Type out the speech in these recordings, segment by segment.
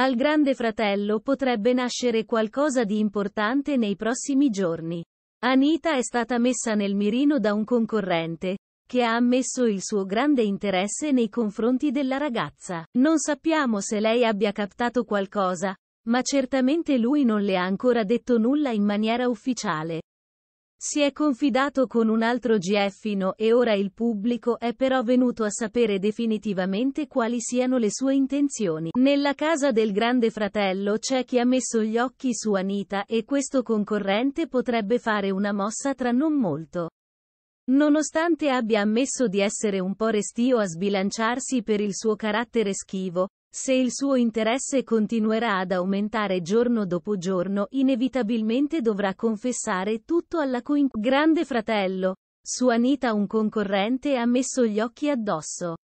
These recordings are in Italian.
Al Grande Fratello potrebbe nascere qualcosa di importante nei prossimi giorni. Anita è stata messa nel mirino da un concorrente, che ha ammesso il suo grande interesse nei confronti della ragazza. Non sappiamo se lei abbia captato qualcosa, ma certamente lui non le ha ancora detto nulla in maniera ufficiale. Si è confidato con un altro Gieffino e ora il pubblico è però venuto a sapere definitivamente quali siano le sue intenzioni. Nella casa del grande fratello c'è chi ha messo gli occhi su Anita e questo concorrente potrebbe fare una mossa tra non molto. Nonostante abbia ammesso di essere un po' restio a sbilanciarsi per il suo carattere schivo, se il suo interesse continuerà ad aumentare giorno dopo giorno, inevitabilmente dovrà confessare tutto alla coin. Grande fratello. Su Anita un concorrente ha messo gli occhi addosso.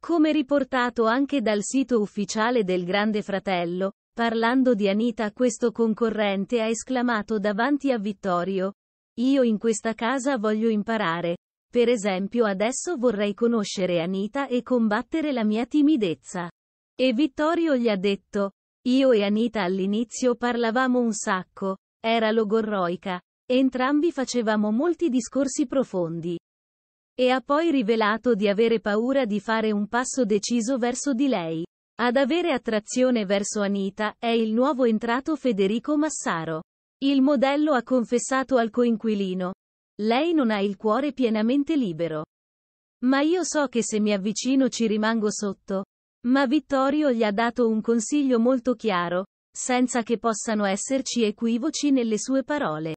Come riportato anche dal sito ufficiale del Grande Fratello, parlando di Anita questo concorrente ha esclamato davanti a Vittorio. Io in questa casa voglio imparare. Per esempio adesso vorrei conoscere Anita e combattere la mia timidezza. E Vittorio gli ha detto, io e Anita all'inizio parlavamo un sacco, era logorroica, entrambi facevamo molti discorsi profondi. E ha poi rivelato di avere paura di fare un passo deciso verso di lei. Ad avere attrazione verso Anita è il nuovo entrato Federico Massaro. Il modello ha confessato al coinquilino, lei non ha il cuore pienamente libero. Ma io so che se mi avvicino ci rimango sotto. Ma Vittorio gli ha dato un consiglio molto chiaro, senza che possano esserci equivoci nelle sue parole.